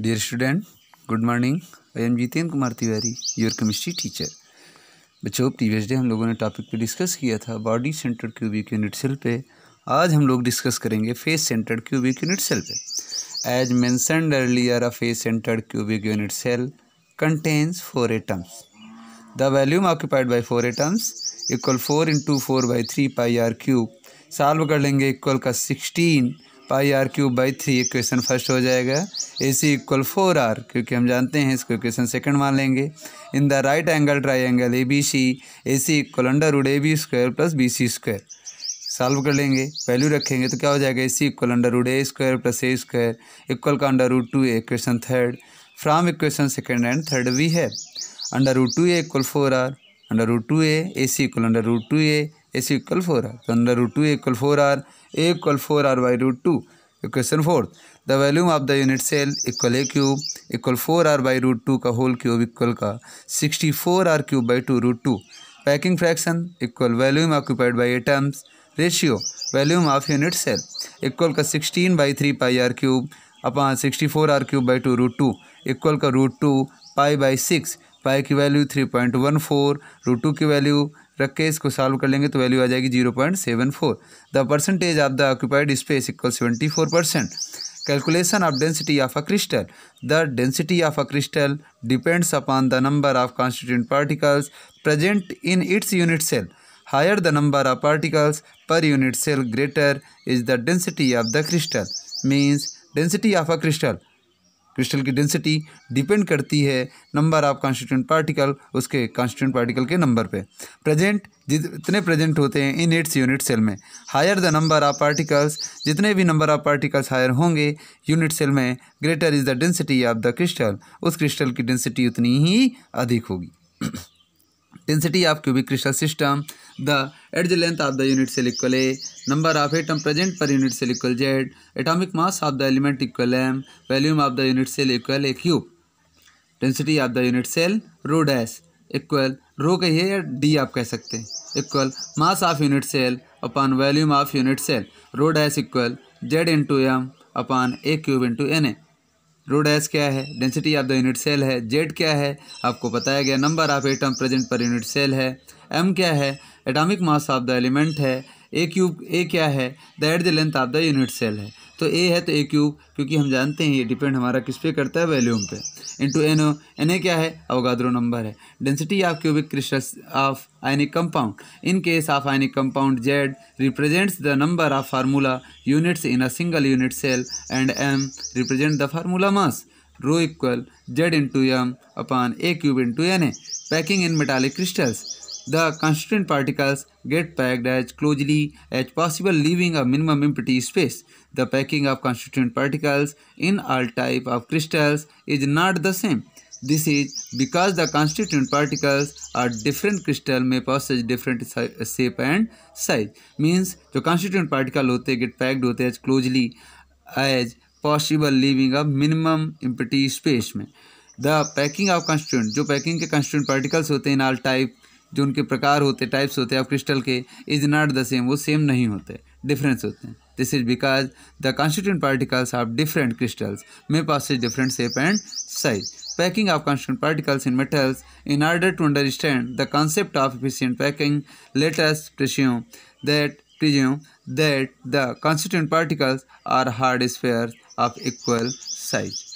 Dear student good morning I am Jitendra Kumar Tiwari your chemistry teacher बच्चों previous day हम लोगों ने टॉपिक पे डिस्कस किया था body centred cubic unit cell पे आज हम लोग डिस्कस करेंगे face centred cubic unit cell पे as mentioned earlier a face centred cubic unit cell contains four atoms the volume occupied by four atoms equal four into four by three pi R cube solve कर लेंगे equal का sixteen pi R cube by three equation first हो जाएगा A C equal four R क्योंकि हम जानते हैं इसको क्वेश्चन सेकंड मान लेंगे in the right angle triangle A B C A C equal under root A B square plus B C square solve कर लेंगे वैल्यू रखेंगे तो क्या हो जाएगा A C equal under root A square plus A square equal का under rude to A question third from equation second and third भी है under root two A equal four R under root two A A C equal under root two A A C equal four R तो under root two A equal four R A equal four R by root two question four the volume of the unit cell equal A cube equal four R by root two का whole cube equal का sixty four R cube by two root two packing fraction equal volume occupied by atoms ratio volume of unit cell equal का sixteen by three pi R cube upon sixty four R cube by two root two equal का root two pi by six pi की value three point one four root two की value रख के इसको solve कर लेंगे तो value आ जाएगी zero point seven four the percentage of the occupied space equal seventy four percent calculation of density of a crystal the density of a crystal depends upon the number of constituent particles present in its unit cell higher the number of particles per unit cell greater is the density of the crystal means density of a crystal crystal की density depend करती है number of constituent particle उसके constituent particle के number पे present जितने present होते हैं in its unit cell में higher the number of particles जितने भी नंबर ऑफ पार्टिकल्स हायर होंगे यूनिट सेल में greater is the density of the crystal उस क्रिस्टल की डेंसिटी उतनी ही अधिक होगी density of cubic crystal system the edge the length of the unit cell equal A number of atom present per unit cell equal Z atomic mass of the element equal M volume of the unit cell equal A cube density of the unit cell rho dash equal rho कहिए या D आप कह सकते हैं equal mass of unit cell upon volume of unit cell rho dash equal Z into M upon A cube into N A rho dash क्या है density of the unit cell है Z क्या है आपको बताया गया number of atom present per unit cell है M क्या है atomic mass of the element है ए क्यूब ए क्या है the edge the length of the unit cell है तो ए है तो ए क्यूब क्योंकि हम जानते हैं ये डिपेंड हमारा किस पे करता है वैल्यूम पे into N O N A क्या है अवगाद्रो नंबर है density of cubic crystals of ionic compound in case of ionic compound Z represents the number of formula units in a single unit cell and M represent the formula mass rho equal Z into M upon A cube into N A packing in metallic crystals the constituent particles get packed as closely as possible leaving a minimum empty space. The packing of constituent particles in all type of crystals is not the same. This is because the constituent particles are different crystal may possess different shape and size. Means the constituent particle get packed as closely as possible leaving a minimum empty space The packing of constituent जो packing के constituent particles होते हैं in all type जो उनके प्रकार होते types होते हैं क्रिस्टल के इज नॉट द सेम वो सेम नहीं होते डिफरेंस होते हैं this is because the constituent particles of different crystals may possess different shape and size packing of constant particles in metals in order to understand the concept of efficient packing let us tritium that tritium that the constituent particles are hard sphere of equal size